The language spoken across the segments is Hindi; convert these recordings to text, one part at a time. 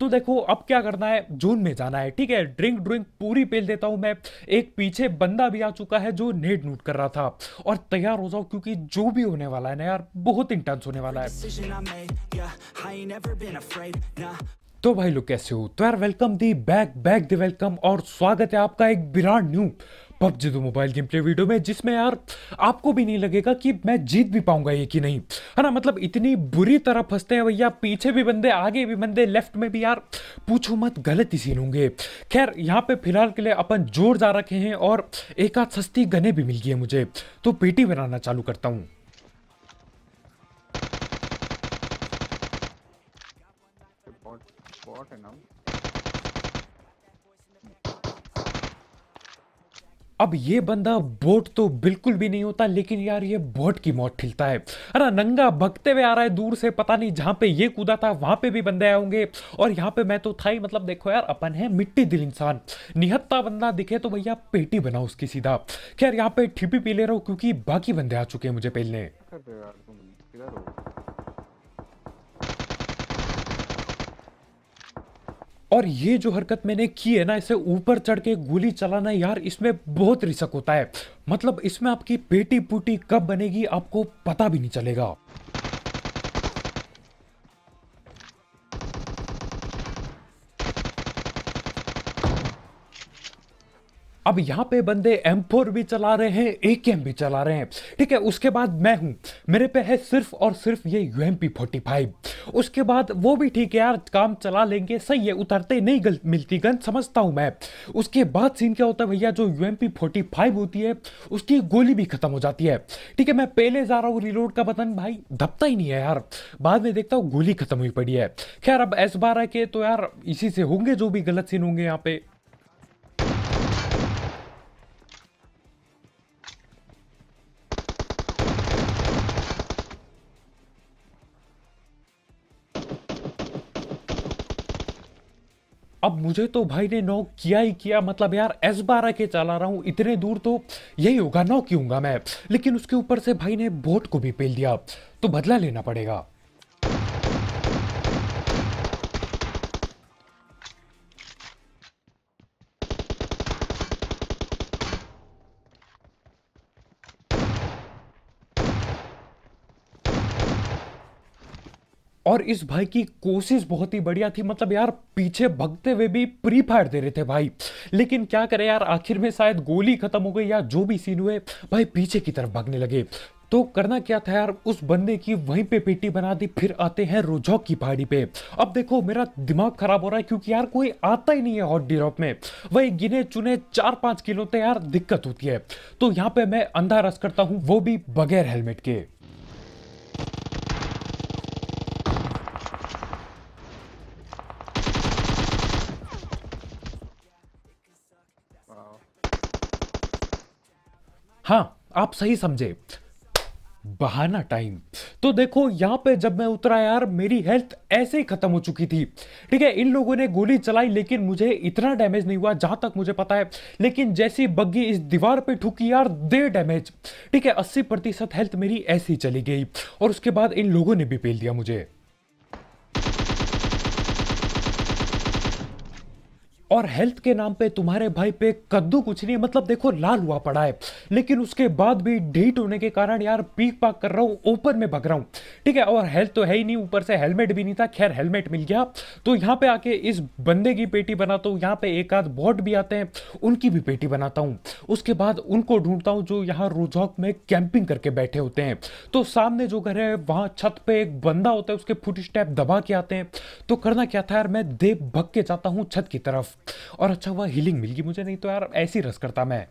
तो देखो अब क्या करना है जून में जाना है ठीक है ड्रिंक ड्रिंक पूरी पेल देता हूं मैं एक पीछे बंदा भी आ चुका है जो नेट नूट कर रहा था और तैयार हो जाओ क्योंकि जो भी होने वाला है ना यार बहुत इंटेंस होने वाला है तो भाई लोग कैसे हो तो यार welcome the back back the welcome और स्वागत है आपका एक विराट न्यू पबजी दो तो मोबाइल गेम प्ले वीडियो में जिसमें यार आपको भी नहीं लगेगा कि मैं जीत भी पाऊंगा ये कि नहीं है ना मतलब इतनी बुरी तरह फंसते हैं भैया पीछे भी बंदे आगे भी बंदे लेफ्ट में भी यार पूछो मत गलत ही सीन होंगे खैर यहाँ पे फिलहाल के लिए अपन जोर जा रखे हैं और एक आध सस्ती गने भी मिल गई है मुझे तो पेटी बनाना चालू करता हूँ है ना अब ये बंदा बोट तो बिल्कुल भी नहीं होता लेकिन यार ये बोट की मौत ठिलता है अरे नंगा भगते हुए आ रहा है दूर से पता नहीं जहाँ पे ये कूदा था वहाँ पे भी बंदे आएंगे और यहाँ पे मैं तो था ही मतलब देखो यार अपन है मिट्टी दिल इंसान निहत्ता बंदा दिखे तो भैया पेटी बनाओ उसकी सीधा खैर यहाँ पे ठिपी पी ले रहा हूँ क्योंकि बाकी बंदे आ चुके हैं मुझे पहले और ये जो हरकत मैंने की है ना इसे ऊपर चढ़ के गोली चलाना यार इसमें बहुत रिसक होता है मतलब इसमें आपकी पेटी पुटी कब बनेगी आपको पता भी नहीं चलेगा अब यहाँ पे बंदे एम फोर भी चला रहे हैं ए के एम भी चला रहे हैं ठीक है उसके बाद मैं हूँ मेरे पे है सिर्फ और सिर्फ ये U M P forty five उसके बाद वो भी ठीक है यार काम चला लेंगे सही है उतरते नहीं गल, मिलती गन समझता हूँ मैं उसके बाद सीन क्या होता है भैया जो U M P forty five होती है उसकी गोली भी खत्म हो जाती है ठीक है मैं पहले जा रहा हूँ रिलोड का बटन भाई दबता ही नहीं है यार बाद में देखता हूँ गोली खत्म हुई पड़ी है खैर अब एस बारह के तो यार इसी से होंगे जो भी गलत सीन होंगे यहाँ पे मुझे तो भाई ने नॉक किया ही किया मतलब यार एस बारह के चला रहा हूँ इतने दूर तो यही होगा नॉक ही मैं लेकिन उसके ऊपर से भाई ने बोट को भी पेल दिया तो बदला लेना पड़ेगा और इस भाई की कोशिश बहुत ही बढ़िया थी मतलब यार पीछे भगते हुए भी प्री फायर दे रहे थे भाई लेकिन क्या करें यार आखिर में शायद गोली खत्म हो गई या जो भी सीन हुए भाई पीछे की तरफ भागने लगे तो करना क्या था यार उस बंदे की वहीं पे पेटी बना दी फिर आते हैं रोजौक की पहाड़ी पे अब देखो मेरा दिमाग खराब हो रहा है क्योंकि यार कोई आता ही नहीं है हॉट डिरॉप में वही गिने चुने चार पांच किलो तो यार दिक्कत होती है तो यहाँ पे मैं अंधा रस करता हूँ वो भी बगैर हेलमेट के हाँ आप सही समझे बहाना टाइम तो देखो यहाँ पे जब मैं उतरा यार मेरी हेल्थ ऐसे ही खत्म हो चुकी थी ठीक है इन लोगों ने गोली चलाई लेकिन मुझे इतना डैमेज नहीं हुआ जहां तक मुझे पता है लेकिन जैसी बग्गी इस दीवार पे ठुकी यार दे डैमेज ठीक है अस्सी प्रतिशत हेल्थ मेरी ऐसी चली गई और उसके बाद इन लोगों ने भी पेल दिया मुझे और हेल्थ के नाम पे तुम्हारे भाई पे कद्दू कुछ नहीं है मतलब देखो लाल हुआ पड़ा है लेकिन उसके बाद भी ढीट होने के कारण यार पीक पाक कर रहा हूँ ऊपर में भग रहा हूँ ठीक है और हेल्थ तो है ही नहीं ऊपर से हेलमेट भी नहीं था खैर हेलमेट मिल गया तो यहाँ पे आके इस बंदे की पेटी बनाता हूँ यहाँ पे एक आध बॉट भी आते हैं उनकी भी पेटी बनाता हूँ उसके बाद उनको ढूंढता हूँ जो यहाँ रोजौक में कैंपिंग करके बैठे होते हैं तो सामने जो घर है वहाँ छत पे एक बंदा होता है उसके फुट स्टेप दबा के आते हैं तो करना क्या था यार मैं देव भग के जाता हूँ छत की तरफ और अच्छा हुआ हीलिंग मिल गई मुझे नहीं तो यार ऐसे ही रस करता मैं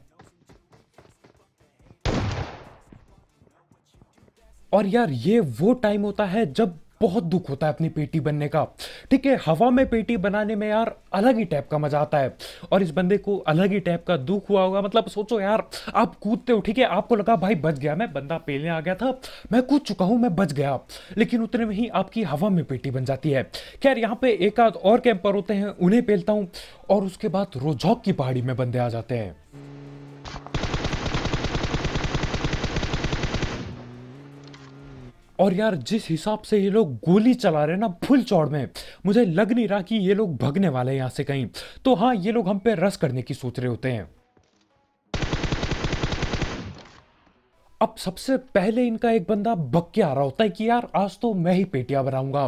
और यार ये वो टाइम होता है जब बहुत दुख होता है अपनी पेटी बनने का ठीक है हवा में पेटी बनाने में यार अलग ही टाइप का मजा आता है और इस बंदे को अलग ही टाइप का दुख हुआ होगा मतलब सोचो यार आप कूदते हो ठीक है आपको लगा भाई बच गया मैं बंदा पेलने आ गया था मैं कूद चुका हूँ मैं बच गया लेकिन उतने में ही आपकी हवा में पेटी बन जाती है खैर यहाँ पे एक आध और कैंपर होते हैं उन्हें पेलता हूँ और उसके बाद रोजौक की पहाड़ी में बंदे आ जाते हैं और यार जिस हिसाब से ये लोग गोली चला रहे हैं ना फुल चौड़ में मुझे लग नहीं रहा कि ये लोग भगने वाले हैं यहाँ से कहीं तो हाँ ये लोग हम पे रस करने की सोच रहे होते हैं अब सबसे पहले इनका एक बंदा बक्के आ रहा होता है कि यार आज तो मैं ही पेटियां बनाऊंगा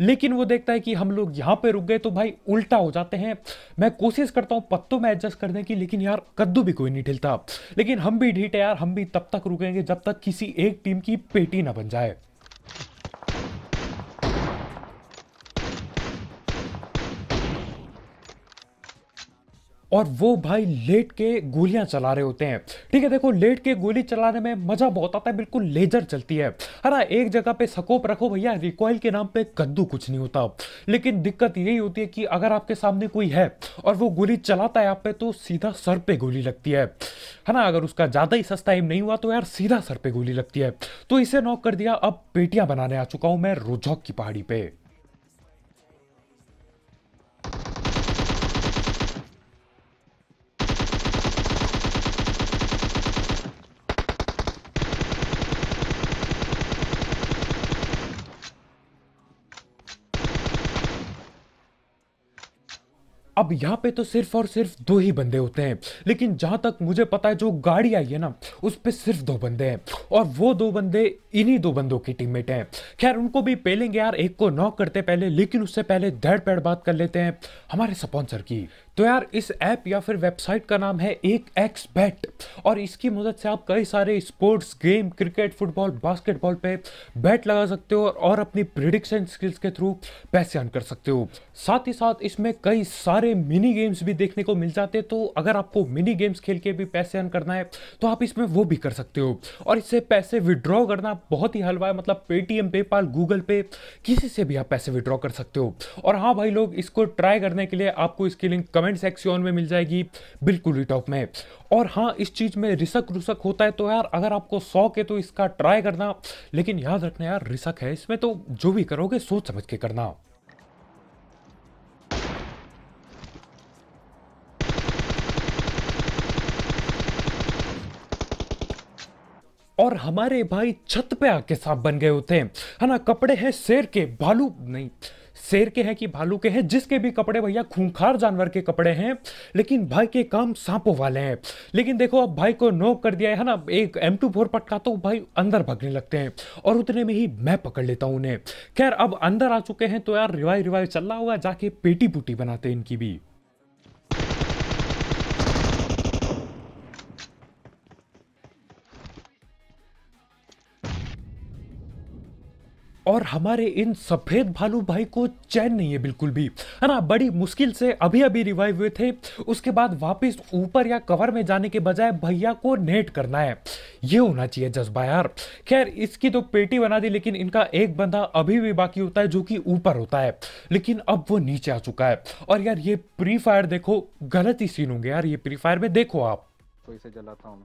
लेकिन वो देखता है कि हम लोग यहाँ पे रुक गए तो भाई उल्टा हो जाते हैं मैं कोशिश करता हूँ पत्तों में एडजस्ट करने की लेकिन यार कद्दू भी कोई नहीं ढिलता लेकिन हम भी है यार हम भी तब तक रुकेंगे जब तक किसी एक टीम की पेटी ना बन जाए और वो भाई लेट के गोलियां चला रहे होते हैं ठीक है देखो लेट के गोली चलाने में मजा बहुत आता है बिल्कुल लेजर चलती है अरे एक जगह पे सकोप रखो भैया रिकॉयल के नाम पे कद्दू कुछ नहीं होता लेकिन दिक्कत यही होती है कि अगर आपके सामने कोई है और वो गोली चलाता है आप पे तो सीधा सर पे गोली लगती है है ना अगर उसका ज़्यादा ही सस्ता एम नहीं हुआ तो यार सीधा सर पे गोली लगती है तो इसे नॉक कर दिया अब पेटियां बनाने आ चुका हूं मैं रोजौक की पहाड़ी पे अब यहाँ पे तो सिर्फ और सिर्फ दो ही बंदे होते हैं लेकिन जहाँ तक मुझे पता है जो गाड़ी आई है ना उस पर सिर्फ दो बंदे हैं और वो दो बंदे इन्हीं दो बंदों की टीममेट हैं खैर उनको भी पहलेंगे यार एक को नॉक करते पहले लेकिन उससे पहले धड़ पेड़ बात कर लेते हैं हमारे स्पॉन्सर की तो यार इस ऐप या फिर वेबसाइट का नाम है एक एक्स बैट और इसकी मदद से आप कई सारे sports game cricket football basketball पे बैट लगा सकते हो और अपनी प्रिडिक्शन स्किल्स के थ्रू पैसे अर्न कर सकते हो साथ ही साथ इसमें कई सारे मिनी गेम्स भी देखने को मिल जाते हैं तो अगर आपको मिनी गेम्स खेल के भी पैसे अर्न करना है तो आप इसमें वो भी कर सकते हो और इससे पैसे विड्रॉ करना बहुत ही हलवा है मतलब पेटीएम पेपाल गूगल पे किसी से भी आप पैसे विड्रॉ कर सकते हो और हाँ भाई लोग इसको ट्राई करने के लिए आपको इसकी लिंक कमेंट कमेंट सेक्शन में मिल जाएगी बिल्कुल ही टॉप में और हाँ इस चीज़ में रिसक रुसक होता है तो यार अगर आपको शौक है तो इसका ट्राई करना लेकिन याद रखना यार रिसक है इसमें तो जो भी करोगे सोच समझ के करना और हमारे भाई छत पे आके सांप बन गए होते हैं है ना कपड़े हैं शेर के भालू नहीं शेर के हैं कि भालू के हैं जिसके भी कपड़े भैया खूंखार जानवर के कपड़े हैं लेकिन भाई के काम सांपों वाले हैं लेकिन देखो अब भाई को नोक कर दिया है ना एक एम टू फोर पटका तो भाई अंदर भागने लगते हैं और उतने में ही मैं पकड़ लेता हूँ उन्हें खैर अब अंदर आ चुके हैं तो यार रिवाई रिवाई चल रहा होगा जाके पेटी पुटी बनाते हैं इनकी भी और हमारे इन सफ़ेद भालू भाई को चैन नहीं है बिल्कुल भी है ना बड़ी मुश्किल से अभी अभी रिवाइव हुए थे उसके बाद वापस ऊपर या कवर में जाने के बजाय भैया को नेट करना है ये होना चाहिए जज्बा यार खैर इसकी तो पेटी बना दी लेकिन इनका एक बंदा अभी भी बाकी होता है जो कि ऊपर होता है लेकिन अब वो नीचे आ चुका है और यार ये प्री फायर देखो गलत ही सीन होंगे यार ये प्री फायर में देखो आप तो इसे जलाता हूँ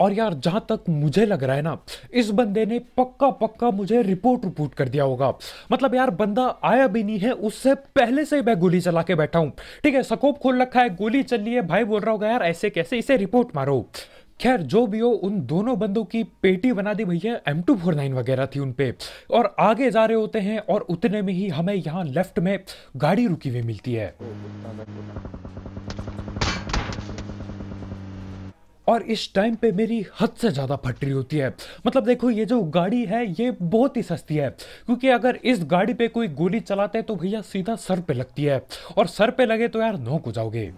और यार जहां तक मुझे लग रहा है ना इस बंदे ने पक्का पक्का मुझे रिपोर्ट रिपोर्ट कर दिया होगा मतलब यार बंदा आया भी नहीं है उससे पहले से ही मैं गोली चला के बैठा हूं ठीक है सकोप खोल रखा है गोली चल रही है भाई बोल रहा होगा यार ऐसे कैसे इसे रिपोर्ट मारो खैर जो भी हो उन दोनों बंदों की पेटी बना दी भैया एम टू फोर नाइन वगैरह थी उनपे और आगे जा रहे होते हैं और उतने में ही हमें यहाँ लेफ्ट में गाड़ी रुकी हुई मिलती है और इस टाइम पे मेरी हद से ज़्यादा फट रही होती है मतलब देखो ये जो गाड़ी है ये बहुत ही सस्ती है क्योंकि अगर इस गाड़ी पे कोई गोली चलाते तो भैया सीधा सर पे लगती है और सर पे लगे तो यार नोक हो जाओगे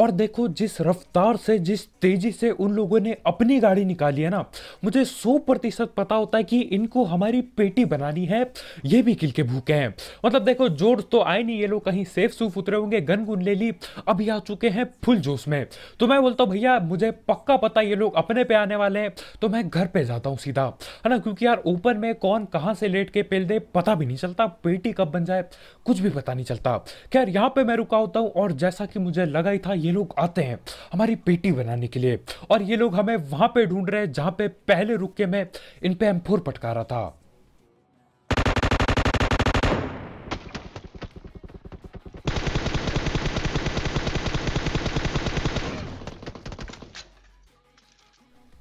और देखो जिस रफ्तार से जिस तेज़ी से उन लोगों ने अपनी गाड़ी निकाली है ना मुझे सौ प्रतिशत पता होता है कि इनको हमारी पेटी बनानी है ये भी किल के भूखे हैं मतलब देखो जोर तो आए नहीं ये लोग कहीं सेफ सूफ उतरे होंगे गन गुन ले ली अभी आ चुके हैं फुल जोश में तो मैं बोलता हूँ भैया मुझे पक्का पता ये लोग अपने पे आने वाले हैं तो मैं घर पे जाता हूँ सीधा है ना क्योंकि यार ओपन में कौन कहाँ से लेट के पेल दे पता भी नहीं चलता पेटी कब बन जाए कुछ भी पता नहीं चलता खैर यहाँ पे मैं रुका होता हूँ और जैसा कि मुझे लगा ही था ये लोग आते हैं हमारी पेटी बनाने के लिए और ये लोग हमें वहां पे ढूंढ रहे हैं जहां पे पहले रुक के मैं इन पे एम्फोर पटका रहा था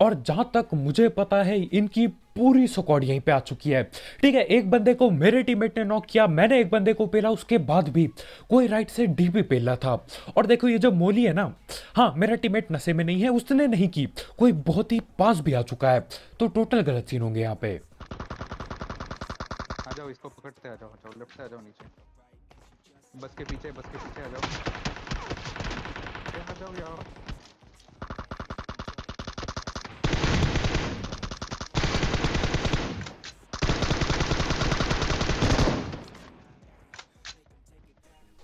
और जहां तक मुझे पता है इनकी पूरी स्क्वाड यहीं पे आ चुकी है ठीक है एक बंदे को मेरे टीममेट ने नॉक किया मैंने एक बंदे को पेला उसके बाद भी कोई राइट से डी पी पेला था और देखो ये जो मोली है ना हाँ मेरा टीममेट नशे में नहीं है उसने नहीं की कोई बहुत ही पास भी आ चुका है तो टोटल गलत सीन होंगे यहाँ पे आ जाओ इसको पकड़ते आ जाओ जाओ लेफ्ट से आ जाओ नीचे बस के पीछे बस के पीछे आ जाओ आ जाओ यार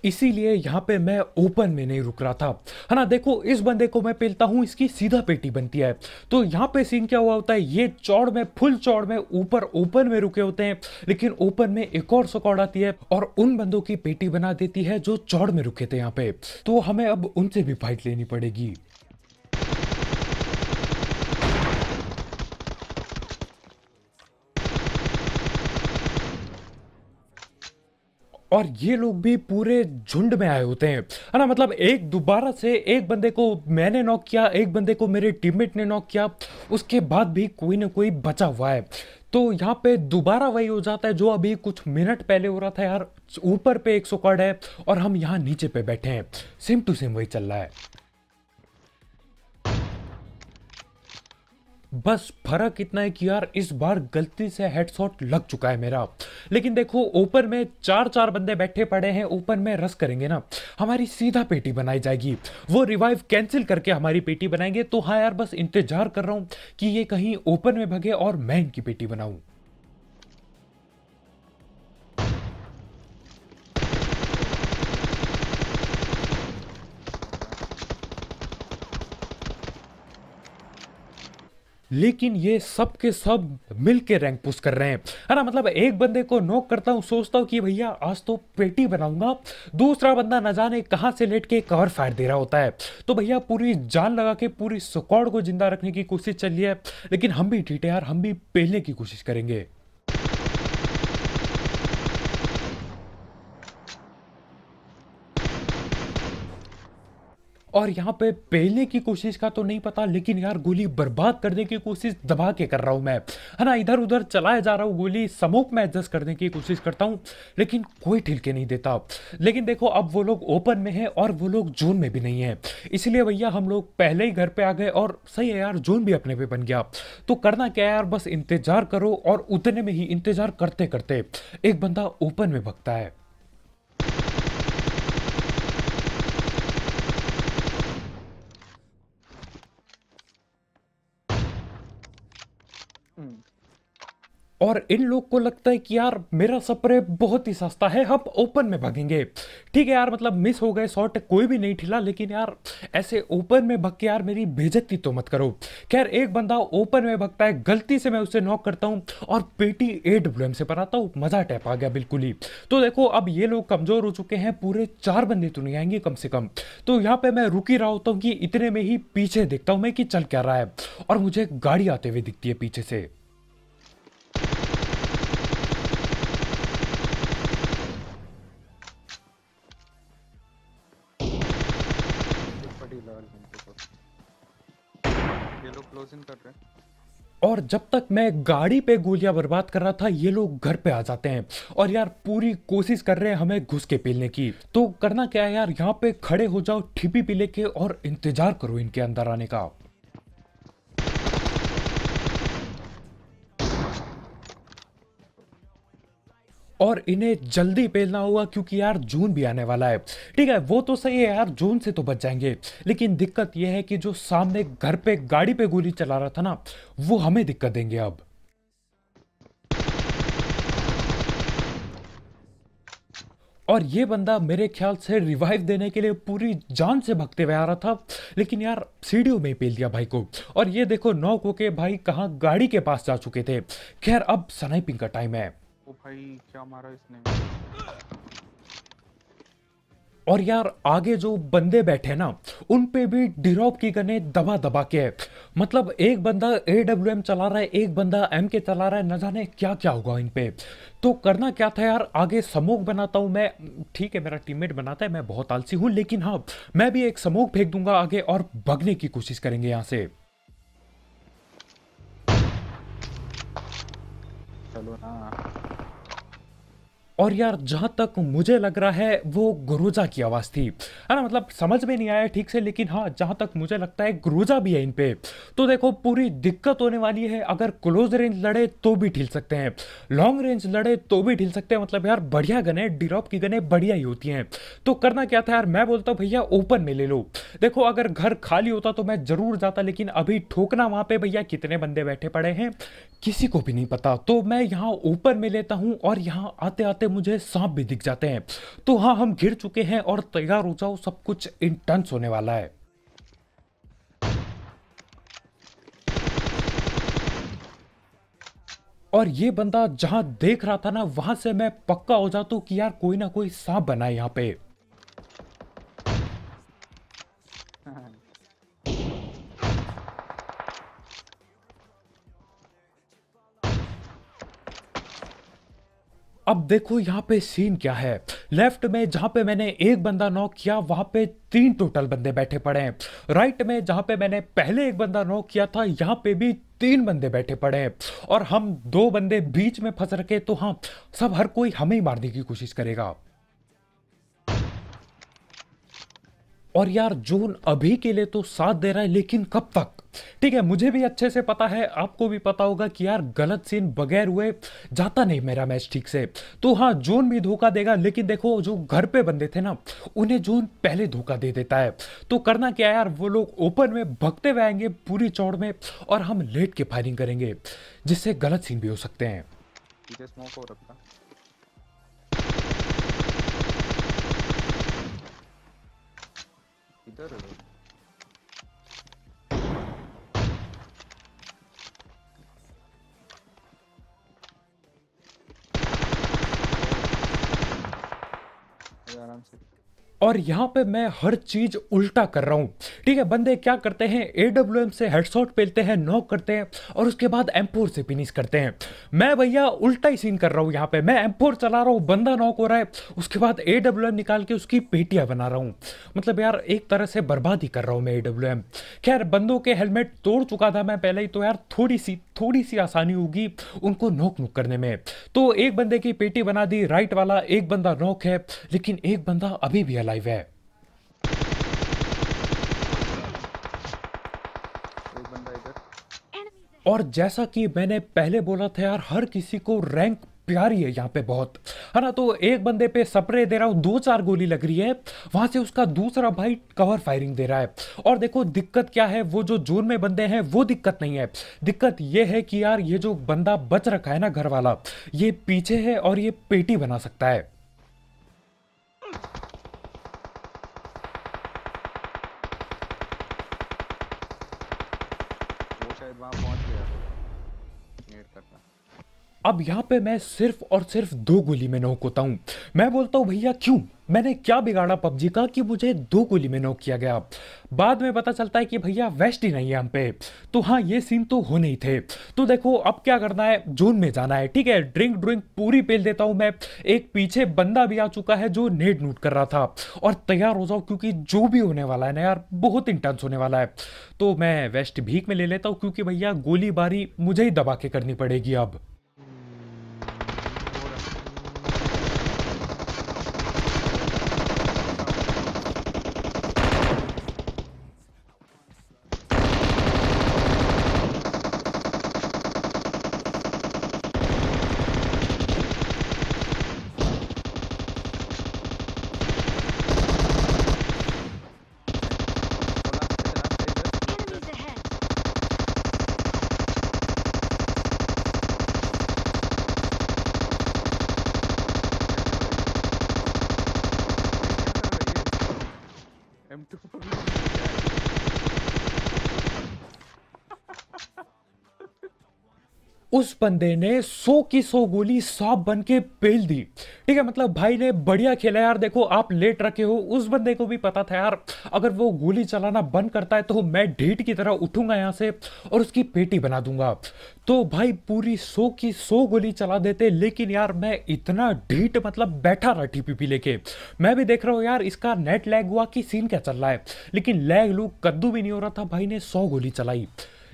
इसीलिए यहाँ पे मैं ओपन में नहीं रुक रहा था है ना देखो इस बंदे को मैं पेलता हूँ इसकी सीधा पेटी बनती है तो यहाँ पे सीन क्या हुआ होता है ये चौड़ में फुल चौड़ में ऊपर ओपन में रुके होते हैं लेकिन ओपन में एक और सकौड़ आती है और उन बंदों की पेटी बना देती है जो चौड़ में रुके थे यहाँ पे तो हमें अब उनसे भी फाइट लेनी पड़ेगी और ये लोग भी पूरे झुंड में आए होते हैं है ना मतलब एक दोबारा से एक बंदे को मैंने नॉक किया एक बंदे को मेरे टीममेट ने नॉक किया उसके बाद भी कोई ना कोई बचा हुआ है तो यहाँ पे दोबारा वही हो जाता है जो अभी कुछ मिनट पहले हो रहा था यार ऊपर पे एक सौ कार्ड है और हम यहाँ नीचे पे बैठे हैं सेम टू सेम वही चल रहा है बस फर्क इतना है कि यार इस बार गलती से हेडशॉट लग चुका है मेरा लेकिन देखो ओपन में चार चार बंदे बैठे पड़े हैं ओपन में रस करेंगे ना हमारी सीधा पेटी बनाई जाएगी वो रिवाइव कैंसिल करके हमारी पेटी बनाएंगे तो हाँ यार बस इंतजार कर रहा हूँ कि ये कहीं ओपन में भगे और मैं इनकी पेटी बनाऊँ लेकिन ये सब के सब मिल के रैंक पुश कर रहे हैं है ना मतलब एक बंदे को नोक करता हूँ सोचता हूँ कि भैया आज तो पेटी बनाऊंगा दूसरा बंदा न जाने कहाँ से लेट के कवर फायर दे रहा होता है तो भैया पूरी जान लगा के पूरी स्क्वाड को जिंदा रखने की कोशिश चल रही है लेकिन हम भी ठीक है यार हम भी पहले की कोशिश करेंगे और यहाँ पे पहले की कोशिश का तो नहीं पता लेकिन यार गोली बर्बाद करने की कोशिश दबा के कर रहा हूँ मैं है ना इधर उधर चलाया जा रहा हूँ गोली समोक में एडजस्ट करने की कोशिश करता हूँ लेकिन कोई ठिलके नहीं देता लेकिन देखो अब वो लोग ओपन में है और वो लोग जोन में भी नहीं है इसलिए भैया हम लोग पहले ही घर पर आ गए और सही है यार जोन भी अपने पे बन गया तो करना क्या यार बस इंतजार करो और उतने में ही इंतजार करते करते एक बंदा ओपन में भगता है और इन लोग को लगता है कि यार मेरा सप्रे बहुत ही सस्ता है हम ओपन में भागेंगे ठीक है यार मतलब मिस हो गए शॉट कोई भी नहीं ठिला लेकिन यार ऐसे ओपन में भग के यार मेरी बेजती तो मत करो खैर एक बंदा ओपन में भगता है गलती से मैं उसे नॉक करता हूँ और पेटी ए डब्ल्यू एम से बनाता हूँ मज़ा टैप आ गया बिल्कुल ही तो देखो अब ये लोग कमज़ोर हो चुके हैं पूरे चार बंदे तो नहीं आएंगे कम से कम तो यहाँ पे मैं रुकी रहा होता हूँ कि इतने में ही पीछे देखता हूँ मैं कि चल क्या रहा है और मुझे गाड़ी आते हुए दिखती है पीछे से और जब तक मैं गाड़ी पे गोलियां बर्बाद कर रहा था ये लोग घर पे आ जाते हैं और यार पूरी कोशिश कर रहे हैं हमें घुस के पीलने की तो करना क्या है यार यहाँ पे खड़े हो जाओ ठिपी पी लेके और इंतजार करो इनके अंदर आने का और इन्हें जल्दी पेलना होगा क्योंकि यार जून भी आने वाला है ठीक है वो तो सही है यार जून से तो बच जाएंगे लेकिन दिक्कत यह है कि जो सामने घर पे गाड़ी पे गोली चला रहा था ना वो हमें दिक्कत देंगे अब और ये बंदा मेरे ख्याल से रिवाइव देने के लिए पूरी जान से भगते हुए आ रहा था लेकिन यार सीढ़ियों में ही पेल दिया भाई को और ये देखो को के भाई कहाँ गाड़ी के पास जा चुके थे खैर अब स्नाइपिंग का टाइम है भाई क्या मारा इसने और यार आगे जो बंदे बैठे ना उन पे भी डिरोप की गने दबा दबा के मतलब एक बंदा ए डब्ल्यू एम चला रहा है एक बंदा एम के चला रहा है न जाने क्या क्या होगा इन पे तो करना क्या था यार आगे समोक बनाता हूँ मैं ठीक है मेरा टीममेट बनाता है मैं बहुत आलसी हूँ लेकिन हाँ मैं भी एक समोक फेंक दूंगा आगे और भगने की कोशिश करेंगे यहाँ से चलो ना और यार जहाँ तक मुझे लग रहा है वो गुरुजा की आवाज़ थी है ना मतलब समझ में नहीं आया ठीक से लेकिन हाँ जहाँ तक मुझे लगता है गुरुजा भी है इन पे तो देखो पूरी दिक्कत होने वाली है अगर क्लोज रेंज लड़े तो भी ढील सकते हैं लॉन्ग रेंज लड़े तो भी ढील सकते हैं मतलब यार बढ़िया गने डिरॉप की गने बढ़िया ही होती हैं तो करना क्या था यार मैं बोलता हूँ भैया ओपन में ले लो देखो अगर घर खाली होता तो मैं जरूर जाता लेकिन अभी ठोकना वहाँ पर भैया कितने बंदे बैठे पड़े हैं किसी को भी नहीं पता तो मैं यहाँ ओपन में लेता हूँ और यहाँ आते आते मुझे सांप भी दिख जाते हैं तो हाँ हम घिर चुके हैं और तैयार हो जाओ सब कुछ इंटेंस होने वाला है और ये बंदा जहां देख रहा था ना वहां से मैं पक्का हो जाता हूँ कि यार कोई ना कोई सांप बना है यहाँ पे अब देखो यहाँ पे सीन क्या है लेफ्ट में जहाँ पे मैंने एक बंदा नॉक किया वहाँ पे तीन टोटल बंदे बैठे पड़े हैं राइट में जहाँ पे मैंने पहले एक बंदा नॉक किया था यहाँ पे भी तीन बंदे बैठे पड़े हैं और हम दो बंदे बीच में फंस रखे तो हाँ सब हर कोई हमें ही मारने की कोशिश करेगा और यार जून अभी के लिए तो साथ दे रहा है लेकिन कब तक ठीक है मुझे भी अच्छे से पता है आपको भी पता होगा कि यार गलत सीन बगैर हुए जाता नहीं मेरा मैच ठीक से तो हाँ जोन भी धोखा देगा लेकिन देखो जो घर पे बंदे थे ना उन्हें जोन पहले धोखा दे देता है तो करना क्या यार वो लोग ओपन में भगते हुए आएंगे पूरी चौड़ में और हम लेट के फायरिंग करेंगे जिससे गलत सीन भी हो सकते हैं better. Than. और यहाँ पे मैं हर चीज उल्टा कर रहा हूँ ठीक है बंदे क्या करते हैं ए डब्ल्यू एम से हेडसॉट पेलते हैं नॉक करते हैं और उसके बाद एम फोर से फिनिश करते हैं मैं भैया उल्टा ही सीन कर रहा हूँ यहाँ पे मैं एम फोर चला रहा हूँ बंदा नॉक हो रहा है उसके बाद ए डब्ल्यू एम निकाल के उसकी पेटियाँ बना रहा हूँ मतलब यार एक तरह से बर्बाद ही कर रहा हूँ मैं ए डब्ल्यू एम खैर बंदों के हेलमेट तोड़ चुका था मैं पहले ही तो यार थोड़ी सी थोड़ी सी आसानी होगी उनको नोक नोक करने में तो एक बंदे की पेटी बना दी राइट वाला एक बंदा नोक है लेकिन एक बंदा अभी भी अलाइव है और जैसा कि मैंने पहले बोला था यार हर किसी को रैंक प्यारी है यहाँ पे बहुत है ना तो एक बंदे पे सप्रे दे रहा हूँ दो चार गोली लग रही है वहां से उसका दूसरा भाई कवर फायरिंग दे रहा है और देखो दिक्कत क्या है वो जो जोन में बंदे हैं वो दिक्कत नहीं है दिक्कत ये है कि यार ये जो बंदा बच रखा है ना घर वाला ये पीछे है और ये पेटी बना सकता है शायद वहां पहुंच गया करना अब यहाँ पे मैं सिर्फ और सिर्फ दो गोली में नोक होता हूँ मैं बोलता हूँ भैया क्यों मैंने क्या बिगाड़ा पबजी का कि मुझे दो गोली में नोक किया गया बाद में पता चलता है कि भैया वेस्ट ही नहीं है हम पे तो हाँ ये सीन तो हो नहीं थे तो देखो अब क्या करना है जोन में जाना है ठीक है ड्रिंक ड्रिंक पूरी पेल देता हूँ मैं एक पीछे बंदा भी आ चुका है जो नेट नूट कर रहा था और तैयार हो जाओ क्योंकि जो भी होने वाला है ना यार बहुत इंटेंस होने वाला है तो मैं वेस्ट भीख में ले लेता हूँ क्योंकि भैया गोलीबारी मुझे ही दबा के करनी पड़ेगी अब उस बंदे ने सो की सो गोली सांप बन के पेल दी ठीक है मतलब भाई ने बढ़िया खेला यार देखो आप लेट रखे हो उस बंदे को भी पता था यार अगर वो गोली चलाना बंद करता है तो मैं ढीठ की तरह उठूंगा यहाँ से और उसकी पेटी बना दूंगा तो भाई पूरी सो की सो गोली चला देते लेकिन यार मैं इतना ढीठ मतलब बैठा रहा टीपीपी लेके मैं भी देख रहा हूँ यार इसका नेट लैग हुआ कि सीन क्या चल रहा है लेकिन लैग लू कद्दू भी नहीं हो रहा था भाई ने सौ गोली चलाई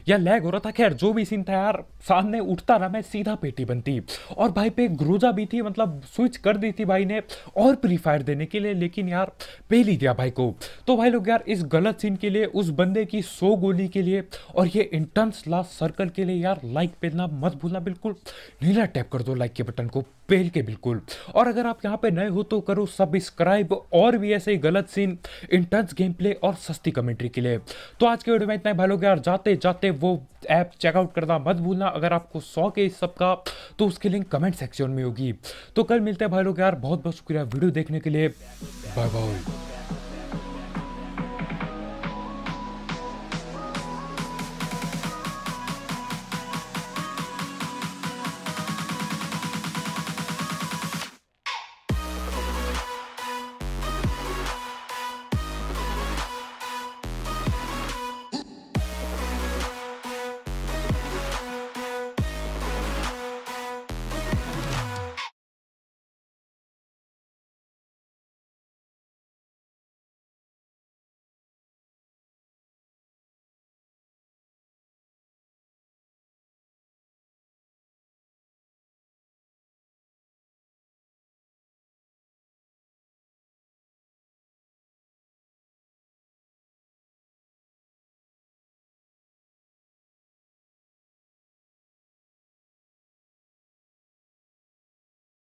या लैग हो रहा था खैर जो भी सीन था यार सामने उठता रहा मैं सीधा पेटी बनती और भाई पे ग्रोजा भी थी मतलब स्विच कर दी थी भाई ने और फ्री फायर देने के लिए लेकिन यार पेली दिया भाई को तो भाई लोग यार इस गलत सीन के लिए उस बंदे की सो गोली के लिए और ये इंटर्न्स लास्ट सर्कल के लिए यार लाइक पेजना मत भूलना बिल्कुल नीला टैप कर दो लाइक के बटन को बेल के बिल्कुल और अगर आप यहाँ पे नए हो तो करो सब्सक्राइब और भी ऐसे ही गलत सीन इंटेंस गेम प्ले और सस्ती कमेंट्री के लिए तो आज के वीडियो में इतना ही भाई लोग यार जाते जाते वो ऐप चेकआउट करना मत भूलना अगर आपको सौ के इस सब का तो उसकी लिंक कमेंट सेक्शन में होगी तो कल मिलते हैं भाई लोग यार बहुत बहुत शुक्रिया वीडियो देखने के लिए बाय बाय